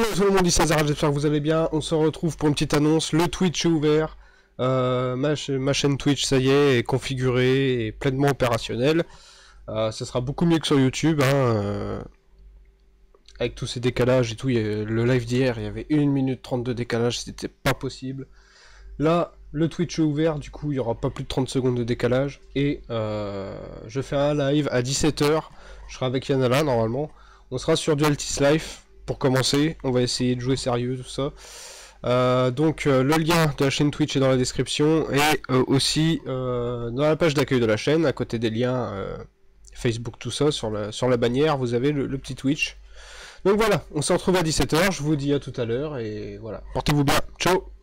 Hello tout le monde, ici Azara, j'espère que vous allez bien. On se retrouve pour une petite annonce. Le Twitch est ouvert. Euh, ma, chaîne Twitch, ça y est, est configurée et pleinement opérationnelle. Ce euh, ça sera beaucoup mieux que sur YouTube. Hein, euh. avec tous ces décalages et tout, le live d'hier, il y avait 1 minute 30 de décalage, c'était pas possible. Là, le Twitch est ouvert, du coup, il n'y aura pas plus de 30 secondes de décalage. Et je fais un live à 17h. Je serai avec Yanala normalement. On sera sur Dualtis Life pour commencer, on va essayer de jouer sérieux, tout ça. Euh, donc euh, le lien de la chaîne Twitch est dans la description et euh, aussi dans la page d'accueil de la chaîne, à côté des liens Facebook, tout ça, sur la, sur la bannière, vous avez le, le petit Twitch. Donc voilà, on se retrouve à 17h, je vous dis à tout à l'heure et voilà, portez-vous bien, ciao